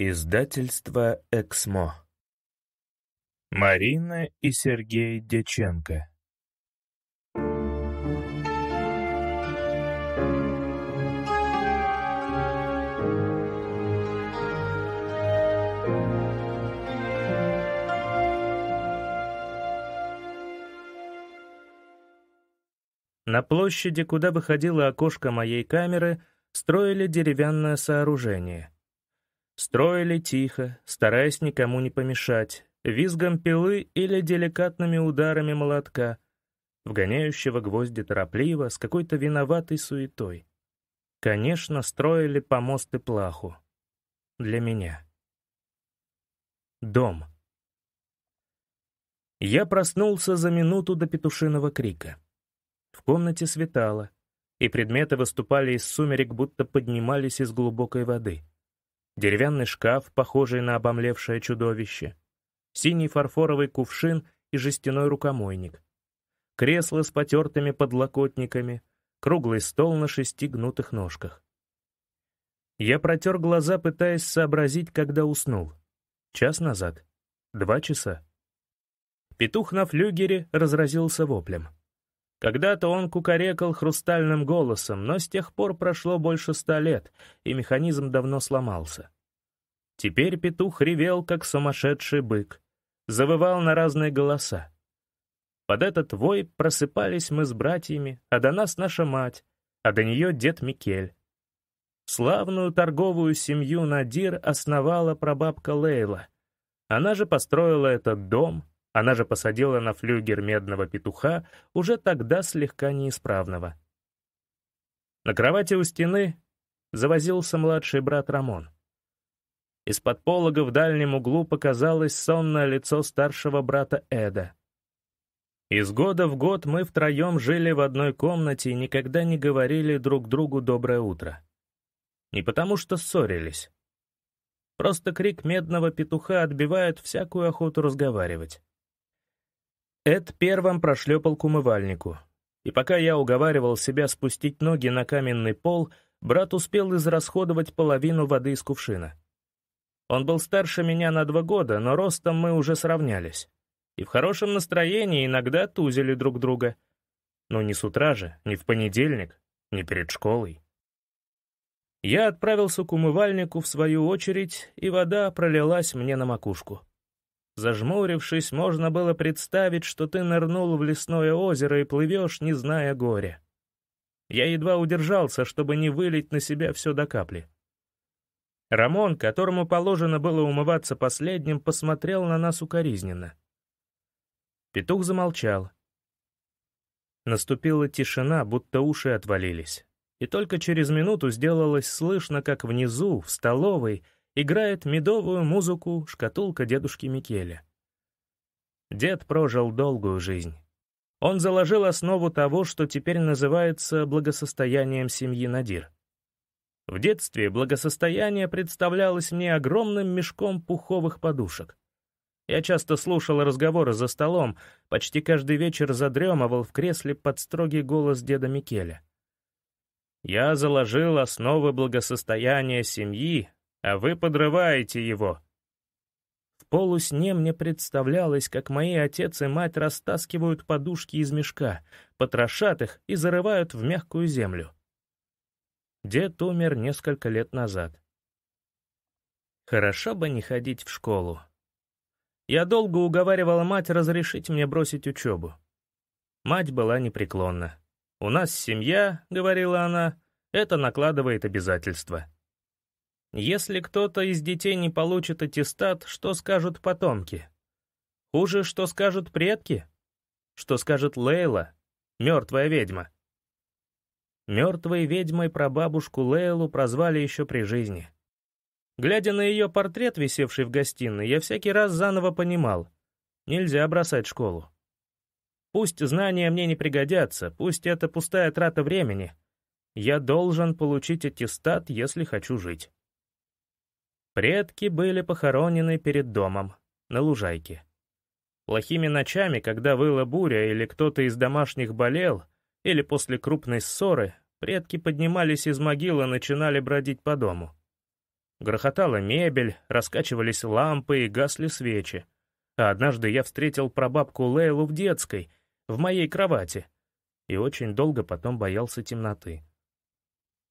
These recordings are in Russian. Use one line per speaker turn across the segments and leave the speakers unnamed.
Издательство «Эксмо». Марина и Сергей Дяченко. На площади, куда выходило окошко моей камеры, строили деревянное сооружение — Строили тихо, стараясь никому не помешать, визгом пилы или деликатными ударами молотка, вгоняющего гвозди торопливо, с какой-то виноватой суетой. Конечно, строили помост и плаху. Для меня. Дом. Я проснулся за минуту до петушиного крика. В комнате светало, и предметы выступали из сумерек, будто поднимались из глубокой воды — деревянный шкаф, похожий на обомлевшее чудовище, синий фарфоровый кувшин и жестяной рукомойник, кресло с потертыми подлокотниками, круглый стол на шести гнутых ножках. Я протер глаза, пытаясь сообразить, когда уснул. Час назад. Два часа. Петух на флюгере разразился воплем. Когда-то он кукарекал хрустальным голосом, но с тех пор прошло больше ста лет, и механизм давно сломался. Теперь петух ревел, как сумасшедший бык, завывал на разные голоса. Под этот вой просыпались мы с братьями, а до нас наша мать, а до нее дед Микель. Славную торговую семью Надир основала прабабка Лейла. Она же построила этот дом, она же посадила на флюгер медного петуха, уже тогда слегка неисправного. На кровати у стены завозился младший брат Рамон. Из-под полога в дальнем углу показалось сонное лицо старшего брата Эда. Из года в год мы втроем жили в одной комнате и никогда не говорили друг другу «доброе утро». Не потому что ссорились. Просто крик медного петуха отбивает всякую охоту разговаривать. Эд первым прошлепал к умывальнику. И пока я уговаривал себя спустить ноги на каменный пол, брат успел израсходовать половину воды из кувшина. Он был старше меня на два года, но ростом мы уже сравнялись. И в хорошем настроении иногда тузили друг друга. Но не с утра же, не в понедельник, не перед школой. Я отправился к умывальнику в свою очередь, и вода пролилась мне на макушку. Зажмурившись, можно было представить, что ты нырнул в лесное озеро и плывешь, не зная горя. Я едва удержался, чтобы не вылить на себя все до капли. Рамон, которому положено было умываться последним, посмотрел на нас укоризненно. Петух замолчал. Наступила тишина, будто уши отвалились. И только через минуту сделалось слышно, как внизу, в столовой, Играет медовую музыку шкатулка дедушки Микеля. Дед прожил долгую жизнь. Он заложил основу того, что теперь называется благосостоянием семьи Надир. В детстве благосостояние представлялось мне огромным мешком пуховых подушек. Я часто слушал разговоры за столом, почти каждый вечер задремывал в кресле под строгий голос деда Микеля. Я заложил основы благосостояния семьи, а вы подрываете его». В полусне мне представлялось, как мои отец и мать растаскивают подушки из мешка, потрошат их и зарывают в мягкую землю. Дед умер несколько лет назад. Хорошо бы не ходить в школу. Я долго уговаривала мать разрешить мне бросить учебу. Мать была непреклонна. «У нас семья», — говорила она, — «это накладывает обязательства». Если кто-то из детей не получит аттестат, что скажут потомки? Хуже, что скажут предки? Что скажет Лейла, мертвая ведьма? Мертвой ведьмой прабабушку Лейлу прозвали еще при жизни. Глядя на ее портрет, висевший в гостиной, я всякий раз заново понимал. Нельзя бросать школу. Пусть знания мне не пригодятся, пусть это пустая трата времени. Я должен получить аттестат, если хочу жить. Предки были похоронены перед домом, на лужайке. Плохими ночами, когда выла буря или кто-то из домашних болел, или после крупной ссоры, предки поднимались из могилы и начинали бродить по дому. Грохотала мебель, раскачивались лампы и гасли свечи. А однажды я встретил прабабку Лейлу в детской, в моей кровати, и очень долго потом боялся темноты.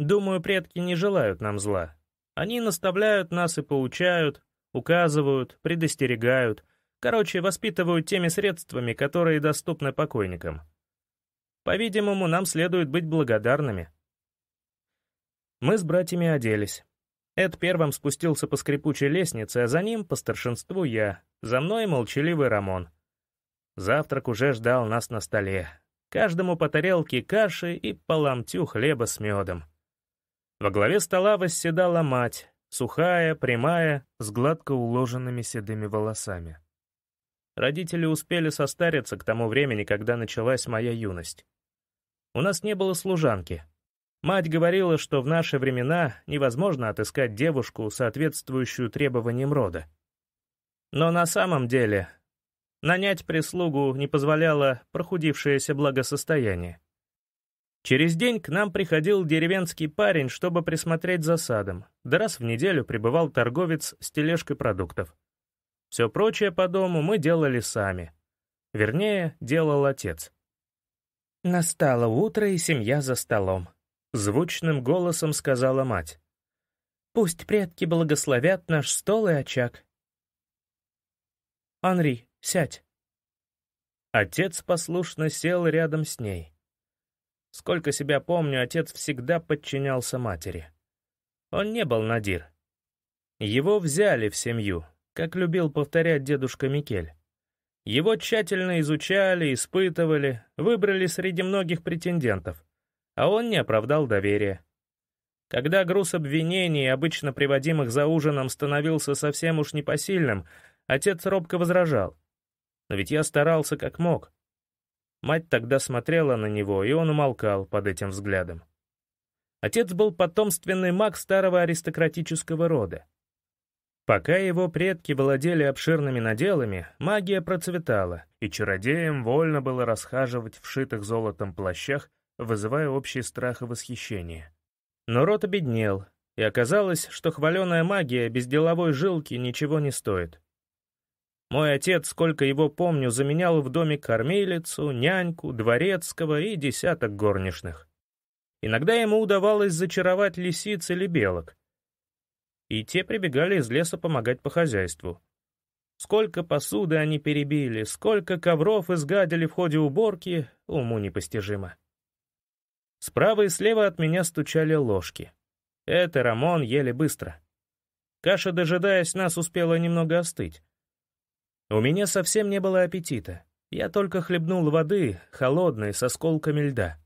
Думаю, предки не желают нам зла, они наставляют нас и поучают, указывают, предостерегают, короче, воспитывают теми средствами, которые доступны покойникам. По-видимому, нам следует быть благодарными. Мы с братьями оделись. Эд первым спустился по скрипучей лестнице, а за ним, по старшинству, я. За мной молчаливый Рамон. Завтрак уже ждал нас на столе. Каждому по тарелке каши и по ломтю хлеба с медом. Во главе стола восседала мать, сухая, прямая, с гладко уложенными седыми волосами. Родители успели состариться к тому времени, когда началась моя юность. У нас не было служанки. Мать говорила, что в наши времена невозможно отыскать девушку, соответствующую требованиям рода. Но на самом деле нанять прислугу не позволяло прохудившееся благосостояние. Через день к нам приходил деревенский парень, чтобы присмотреть за садом, да раз в неделю прибывал торговец с тележкой продуктов. Все прочее по дому мы делали сами. Вернее, делал отец. Настало утро, и семья за столом. Звучным голосом сказала мать. «Пусть предки благословят наш стол и очаг». «Анри, сядь». Отец послушно сел рядом с ней. Сколько себя помню, отец всегда подчинялся матери. Он не был Надир. Его взяли в семью, как любил повторять дедушка Микель. Его тщательно изучали, испытывали, выбрали среди многих претендентов, а он не оправдал доверия. Когда груз обвинений, обычно приводимых за ужином, становился совсем уж непосильным, отец робко возражал. «Но ведь я старался как мог. Мать тогда смотрела на него, и он умолкал под этим взглядом. Отец был потомственный маг старого аристократического рода. Пока его предки владели обширными наделами, магия процветала, и чародеям вольно было расхаживать в шитых золотом плащах, вызывая общий страх и восхищение. Но род обеднел, и оказалось, что хваленая магия без деловой жилки ничего не стоит. Мой отец, сколько его помню, заменял в доме кормилицу, няньку, дворецкого и десяток горничных. Иногда ему удавалось зачаровать лисиц или белок. И те прибегали из леса помогать по хозяйству. Сколько посуды они перебили, сколько ковров изгадили в ходе уборки, уму непостижимо. Справа и слева от меня стучали ложки. Это Рамон еле быстро. Каша, дожидаясь нас, успела немного остыть. У меня совсем не было аппетита. Я только хлебнул воды, холодной, с осколками льда.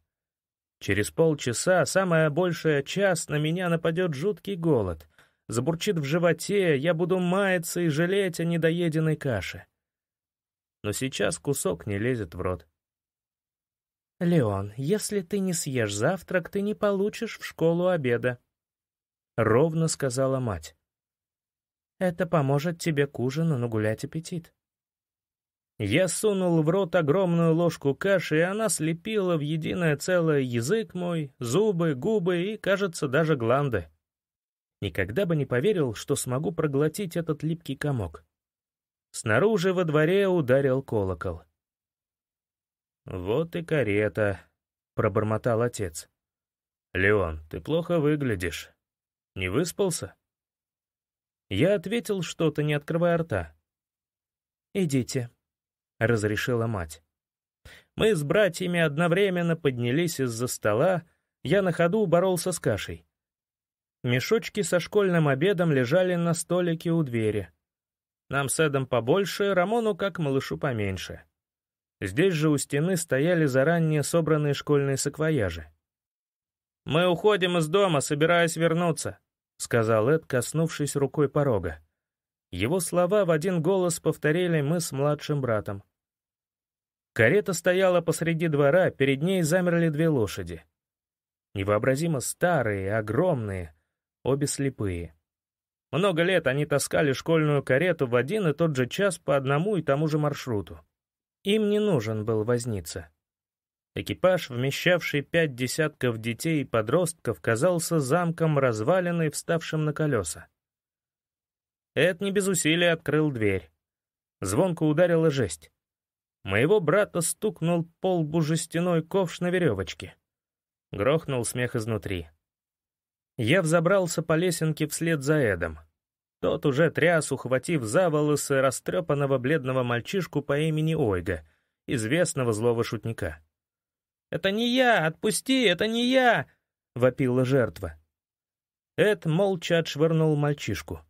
Через полчаса, самое большее час, на меня нападет жуткий голод. Забурчит в животе, я буду маяться и жалеть о недоеденной каше. Но сейчас кусок не лезет в рот. «Леон, если ты не съешь завтрак, ты не получишь в школу обеда», — ровно сказала мать. «Это поможет тебе к ужину нагулять аппетит». Я сунул в рот огромную ложку каши, и она слепила в единое целое язык мой, зубы, губы и, кажется, даже гланды. Никогда бы не поверил, что смогу проглотить этот липкий комок. Снаружи во дворе ударил колокол. «Вот и карета», — пробормотал отец. «Леон, ты плохо выглядишь. Не выспался?» Я ответил что-то, не открывая рта. «Идите», — разрешила мать. Мы с братьями одновременно поднялись из-за стола, я на ходу боролся с кашей. Мешочки со школьным обедом лежали на столике у двери. Нам с Эдом побольше, Рамону как малышу поменьше. Здесь же у стены стояли заранее собранные школьные саквояжи. «Мы уходим из дома, собираясь вернуться», — сказал Эд, коснувшись рукой порога. Его слова в один голос повторили мы с младшим братом. Карета стояла посреди двора, перед ней замерли две лошади. Невообразимо старые, огромные, обе слепые. Много лет они таскали школьную карету в один и тот же час по одному и тому же маршруту. Им не нужен был возница. Экипаж, вмещавший пять десятков детей и подростков, казался замком развалиной, вставшим на колеса. Эд не без усилия открыл дверь. Звонко ударила жесть. Моего брата стукнул полбу жестяной ковш на веревочке. Грохнул смех изнутри. Я взобрался по лесенке вслед за Эдом. Тот уже тряс, ухватив за волосы растрепанного бледного мальчишку по имени Ойга, известного злого шутника. «Это не я! Отпусти! Это не я!» — вопила жертва. Эд молча отшвырнул мальчишку.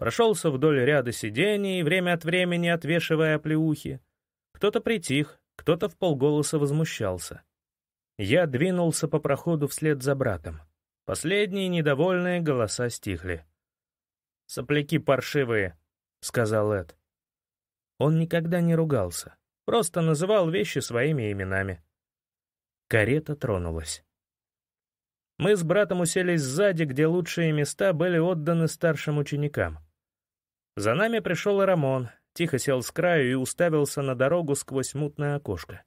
Прошелся вдоль ряда сидений, время от времени отвешивая оплеухи. Кто-то притих, кто-то в полголоса возмущался. Я двинулся по проходу вслед за братом. Последние недовольные голоса стихли. «Сопляки паршивые», — сказал Эд. Он никогда не ругался, просто называл вещи своими именами. Карета тронулась. Мы с братом уселись сзади, где лучшие места были отданы старшим ученикам. За нами пришел и Рамон, тихо сел с краю и уставился на дорогу сквозь мутное окошко.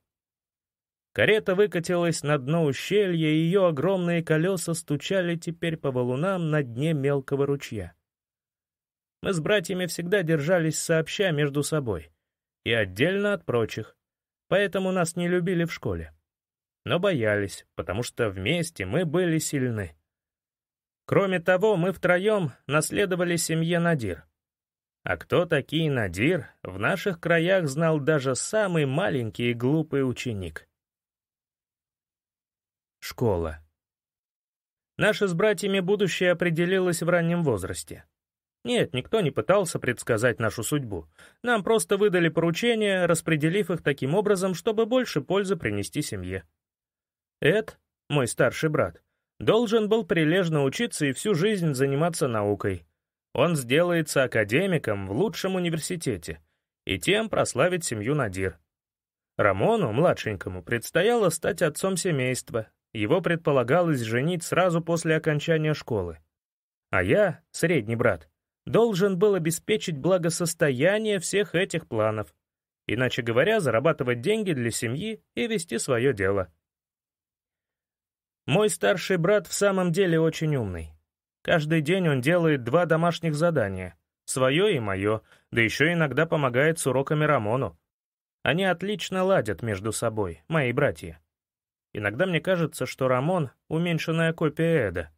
Карета выкатилась на дно ущелья, и ее огромные колеса стучали теперь по валунам на дне мелкого ручья. Мы с братьями всегда держались сообща между собой и отдельно от прочих, поэтому нас не любили в школе. Но боялись, потому что вместе мы были сильны. Кроме того, мы втроем наследовали семье Надир — а кто такие Надир, в наших краях знал даже самый маленький и глупый ученик. Школа. Наше с братьями будущее определилось в раннем возрасте. Нет, никто не пытался предсказать нашу судьбу. Нам просто выдали поручения, распределив их таким образом, чтобы больше пользы принести семье. Эд, мой старший брат, должен был прилежно учиться и всю жизнь заниматься наукой — он сделается академиком в лучшем университете и тем прославит семью Надир. Рамону, младшенькому, предстояло стать отцом семейства, его предполагалось женить сразу после окончания школы. А я, средний брат, должен был обеспечить благосостояние всех этих планов, иначе говоря, зарабатывать деньги для семьи и вести свое дело. Мой старший брат в самом деле очень умный. Каждый день он делает два домашних задания, свое и мое, да еще иногда помогает с уроками Рамону. Они отлично ладят между собой, мои братья. Иногда мне кажется, что Рамон — уменьшенная копия Эда.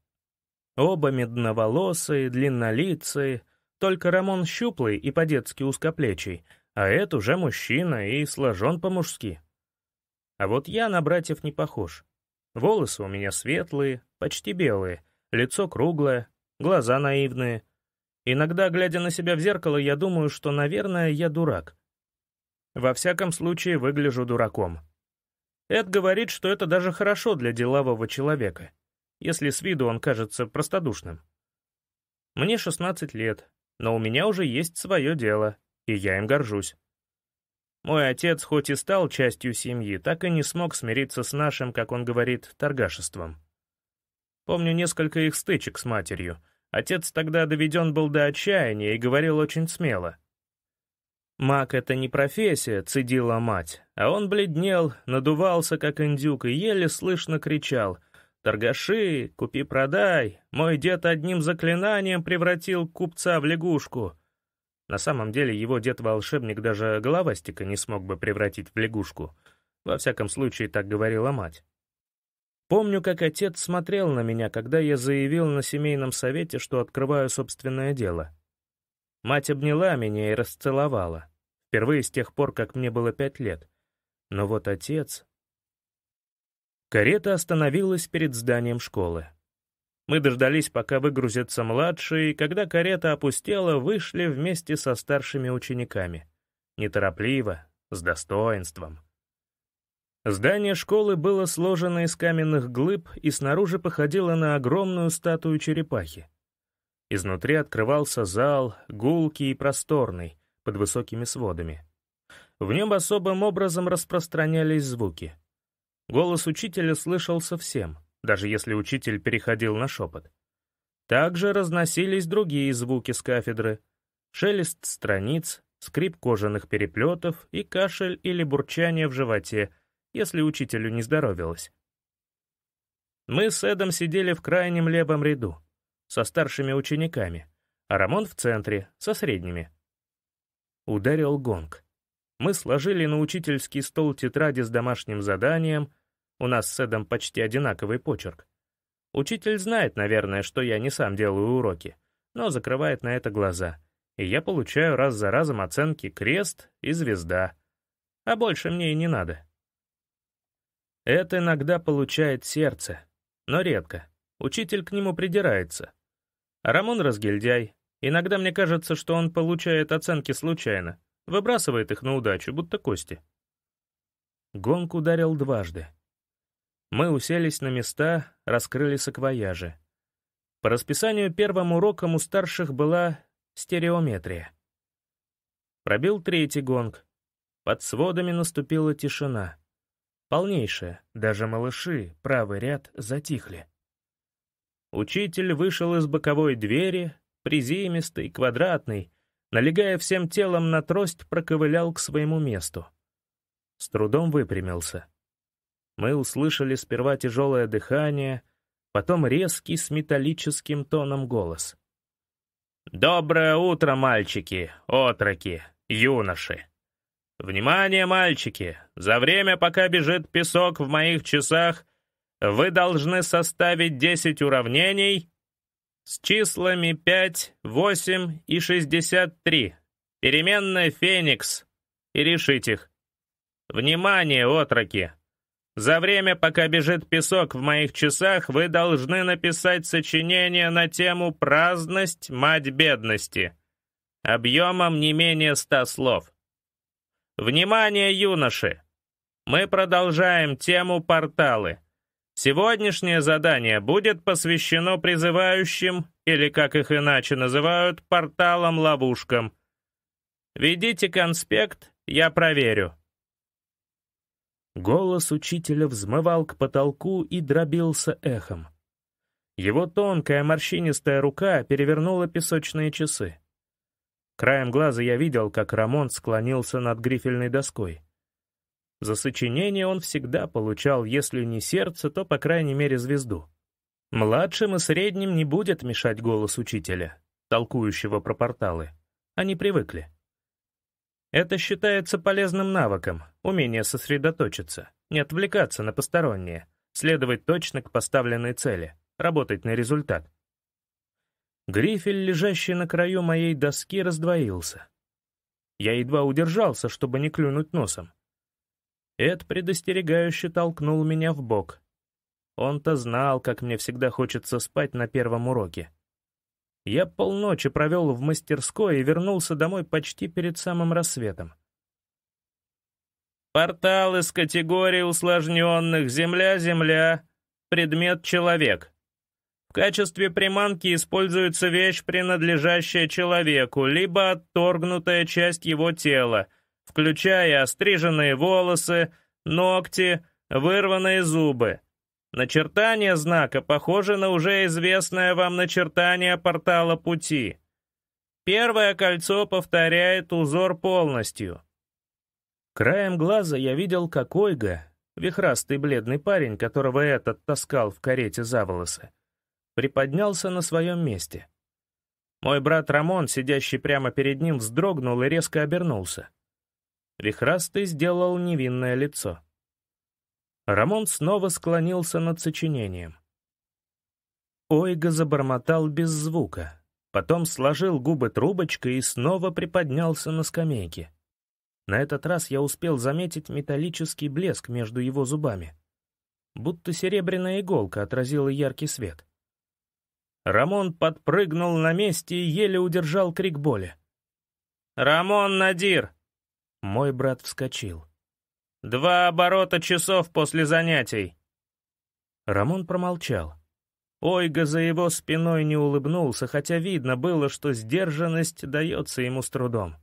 Оба медноволосые, длиннолицые, только Рамон щуплый и по-детски узкоплечий, а Эд уже мужчина и сложен по-мужски. А вот я на братьев не похож. Волосы у меня светлые, почти белые — Лицо круглое, глаза наивные. Иногда, глядя на себя в зеркало, я думаю, что, наверное, я дурак. Во всяком случае, выгляжу дураком. Эд говорит, что это даже хорошо для делового человека, если с виду он кажется простодушным. Мне 16 лет, но у меня уже есть свое дело, и я им горжусь. Мой отец хоть и стал частью семьи, так и не смог смириться с нашим, как он говорит, торгашеством. Помню несколько их стычек с матерью. Отец тогда доведен был до отчаяния и говорил очень смело. «Маг — это не профессия», — цедила мать, а он бледнел, надувался, как индюк, и еле слышно кричал «Торгаши, купи-продай! Мой дед одним заклинанием превратил купца в лягушку!» На самом деле его дед-волшебник даже головастика не смог бы превратить в лягушку. Во всяком случае, так говорила мать. Помню, как отец смотрел на меня, когда я заявил на семейном совете, что открываю собственное дело. Мать обняла меня и расцеловала. Впервые с тех пор, как мне было пять лет. Но вот отец... Карета остановилась перед зданием школы. Мы дождались, пока выгрузятся младшие, и когда карета опустела, вышли вместе со старшими учениками. Неторопливо, с достоинством. Здание школы было сложено из каменных глыб и снаружи походило на огромную статую черепахи. Изнутри открывался зал, гулкий и просторный, под высокими сводами. В нем особым образом распространялись звуки. Голос учителя слышался всем, даже если учитель переходил на шепот. Также разносились другие звуки с кафедры. Шелест страниц, скрип кожаных переплетов и кашель или бурчание в животе — если учителю не здоровилось. Мы с Эдом сидели в крайнем левом ряду, со старшими учениками, а Рамон в центре, со средними. Ударил гонг. Мы сложили на учительский стол тетради с домашним заданием, у нас с Эдом почти одинаковый почерк. Учитель знает, наверное, что я не сам делаю уроки, но закрывает на это глаза, и я получаю раз за разом оценки «крест» и «звезда». А больше мне и не надо. Это иногда получает сердце, но редко. Учитель к нему придирается. А Рамон разгильдяй. Иногда мне кажется, что он получает оценки случайно, выбрасывает их на удачу, будто кости. Гонг ударил дважды. Мы уселись на места, раскрыли саквояжи. По расписанию первым уроком у старших была стереометрия. Пробил третий гонг. Под сводами наступила тишина. Полнейшее, даже малыши, правый ряд, затихли. Учитель вышел из боковой двери, приземистый, квадратный, налегая всем телом на трость, проковылял к своему месту. С трудом выпрямился. Мы услышали сперва тяжелое дыхание, потом резкий с металлическим тоном голос. «Доброе утро, мальчики, отроки, юноши!» «Внимание, мальчики! За время, пока бежит песок в моих часах, вы должны составить 10 уравнений с числами 5, 8 и 63, переменная «Феникс», и решить их. Внимание, отроки! За время, пока бежит песок в моих часах, вы должны написать сочинение на тему «Праздность, мать бедности» объемом не менее 100 слов. Внимание, юноши! Мы продолжаем тему порталы. Сегодняшнее задание будет посвящено призывающим, или как их иначе называют, порталам-ловушкам. Ведите конспект, я проверю. Голос учителя взмывал к потолку и дробился эхом. Его тонкая морщинистая рука перевернула песочные часы. Краем глаза я видел, как Рамон склонился над грифельной доской. За сочинение он всегда получал, если не сердце, то, по крайней мере, звезду. Младшим и средним не будет мешать голос учителя, толкующего про порталы. Они привыкли. Это считается полезным навыком, умение сосредоточиться, не отвлекаться на постороннее, следовать точно к поставленной цели, работать на результат. Грифель, лежащий на краю моей доски, раздвоился. Я едва удержался, чтобы не клюнуть носом. Эд предостерегающе толкнул меня в бок. Он-то знал, как мне всегда хочется спать на первом уроке. Я полночи провел в мастерской и вернулся домой почти перед самым рассветом. «Портал из категории усложненных «Земля-Земля», предмет «Человек» качестве приманки используется вещь, принадлежащая человеку, либо отторгнутая часть его тела, включая остриженные волосы, ногти, вырванные зубы. Начертание знака похоже на уже известное вам начертание портала пути. Первое кольцо повторяет узор полностью. Краем глаза я видел, как Ойга, вихрастый бледный парень, которого этот таскал в карете за волосы, приподнялся на своем месте. Мой брат Рамон, сидящий прямо перед ним, вздрогнул и резко обернулся. Вихрастый сделал невинное лицо. Рамон снова склонился над сочинением. Ойга забормотал без звука, потом сложил губы трубочкой и снова приподнялся на скамейке. На этот раз я успел заметить металлический блеск между его зубами. Будто серебряная иголка отразила яркий свет. Рамон подпрыгнул на месте и еле удержал крик боли. «Рамон Надир!» Мой брат вскочил. «Два оборота часов после занятий!» Рамон промолчал. Ойга за его спиной не улыбнулся, хотя видно было, что сдержанность дается ему с трудом.